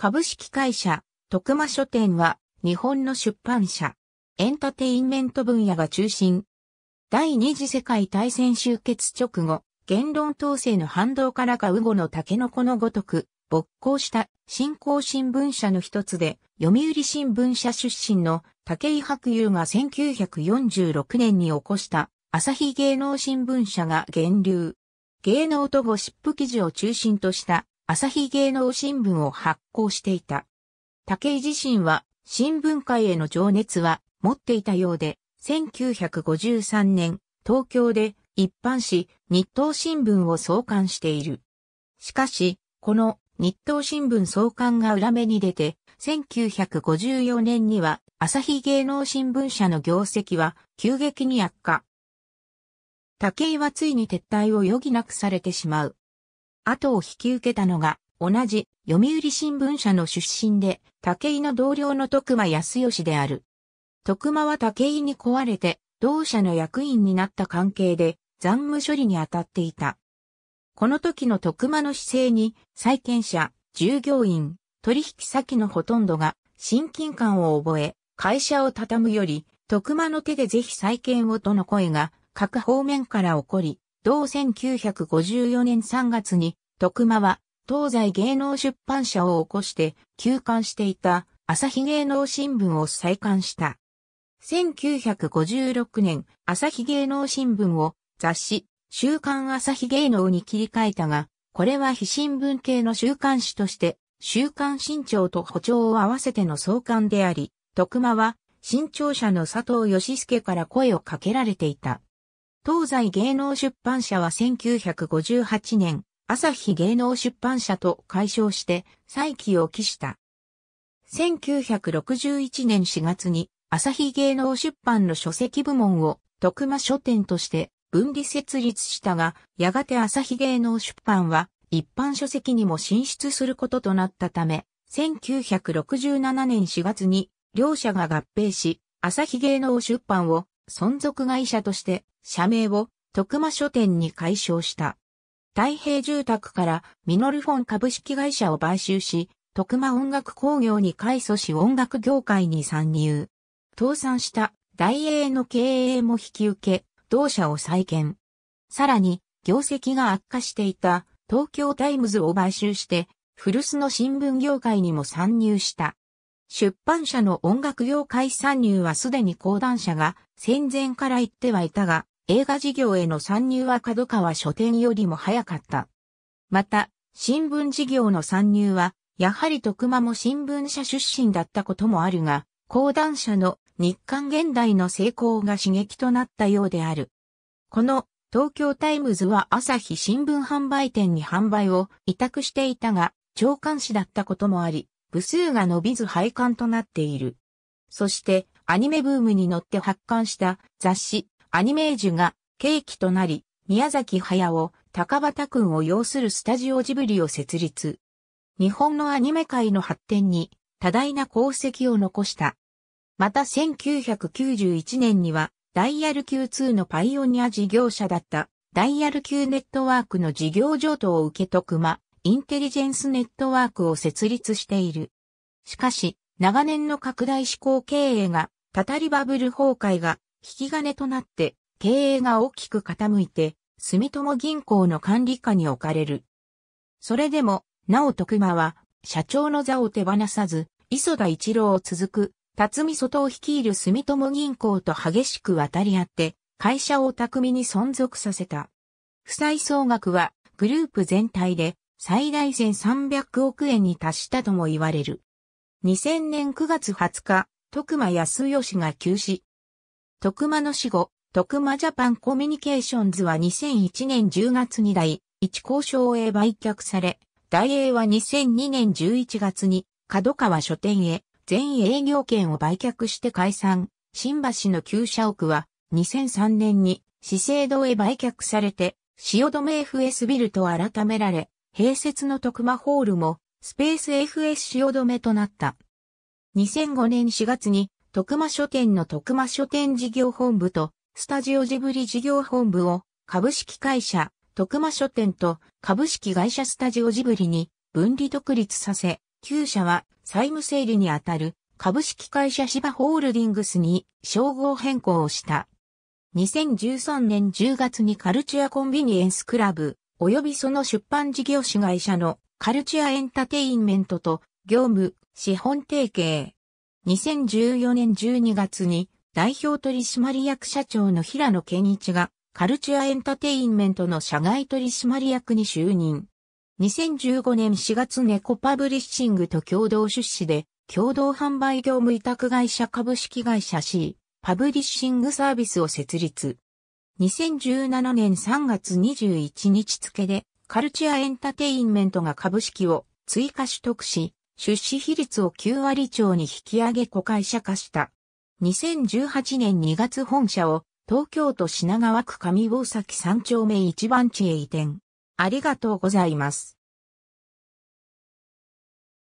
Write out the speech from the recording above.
株式会社、徳間書店は、日本の出版社。エンタテインメント分野が中心。第二次世界大戦終結直後、言論統制の反動からかウゴの竹の子のごとく、勃興した新興新聞社の一つで、読売新聞社出身の竹井白優が1946年に起こした朝日芸能新聞社が源流。芸能とゴシップ記事を中心とした朝日芸能新聞を発行していた。武井自身は新聞界への情熱は持っていたようで、1953年、東京で一般紙日東新聞を創刊している。しかし、この日東新聞創刊が裏目に出て、1954年には朝日芸能新聞社の業績は急激に悪化。武井はついに撤退を余儀なくされてしまう。後を引き受けたのが、同じ読売新聞社の出身で、武井の同僚の徳間康義である。徳間は武井に壊れて、同社の役員になった関係で、残務処理に当たっていた。この時の徳間の姿勢に、債権者、従業員、取引先のほとんどが、親近感を覚え、会社を畳むより、徳間の手でぜひ再建をとの声が、各方面から起こり、同1954年3月に、徳間は、東西芸能出版社を起こして、休刊していた、朝日芸能新聞を再刊した。1956年、朝日芸能新聞を雑誌、週刊朝日芸能に切り替えたが、これは非新聞系の週刊誌として、週刊新潮と補聴を合わせての創刊であり、徳間は、新潮社の佐藤義介から声をかけられていた。東西芸能出版社は1958年、朝日芸能出版社と解消して再起を期した。1961年4月に朝日芸能出版の書籍部門を徳間書店として分離設立したが、やがて朝日芸能出版は一般書籍にも進出することとなったため、1967年4月に両社が合併し、朝日芸能出版を存続会社として社名を徳間書店に解消した。太平住宅からミノルフォン株式会社を買収し、徳間音楽工業に改組し音楽業界に参入。倒産した大英の経営も引き受け、同社を再建。さらに、業績が悪化していた東京タイムズを買収して、古巣の新聞業界にも参入した。出版社の音楽業界参入はすでに講談社が戦前から言ってはいたが、映画事業への参入は角川書店よりも早かった。また、新聞事業の参入は、やはり徳間も新聞社出身だったこともあるが、講談社の日刊現代の成功が刺激となったようである。この東京タイムズは朝日新聞販売店に販売を委託していたが、長官誌だったこともあり、部数が伸びず廃刊となっている。そして、アニメブームに乗って発刊した雑誌、アニメージュが契機となり、宮崎駿、高畑くんを要するスタジオジブリを設立。日本のアニメ界の発展に多大な功績を残した。また1991年には、ダイヤル Q2 のパイオニア事業者だった、ダイヤル Q ネットワークの事業譲渡を受けと熊、インテリジェンスネットワークを設立している。しかし、長年の拡大志向経営が、たたりバブル崩壊が引き金となって、経営が大きく傾いて、住友銀行の管理下に置かれる。それでも、なお徳間は、社長の座を手放さず、磯田一郎を続く、辰巳外を率いる住友銀行と激しく渡り合って、会社を巧みに存続させた。負債総額は、グループ全体で最大1300億円に達したとも言われる。2000年9月20日、徳間康義が休止。徳間の死後、徳間ジャパンコミュニケーションズは2001年10月に第一交渉へ売却され、大英は2002年11月に角川書店へ全営業権を売却して解散。新橋の旧社屋は2003年に資生堂へ売却されて、止め FS ビルと改められ、併設の徳間ホールもスペース FS 汐めとなった。2005年4月に徳間書店の徳間書店事業本部とスタジオジブリ事業本部を株式会社徳間書店と株式会社スタジオジブリに分離独立させ、旧社は債務整理にあたる株式会社芝ホールディングスに称号変更をした。2013年10月にカルチュアコンビニエンスクラブ及びその出版事業主会社のカルチュアエンタテインメントと業務、資本提携。2014年12月に代表取締役社長の平野健一がカルチュアエンタテインメントの社外取締役に就任。2015年4月ネコパブリッシングと共同出資で共同販売業務委託会社株式会社 C パブリッシングサービスを設立。2017年3月21日付でカルチアエンタテインメントが株式を追加取得し、出資比率を9割超に引き上げ子会社化した。2018年2月本社を東京都品川区上大崎3丁目1番地へ移転。ありがとうございます。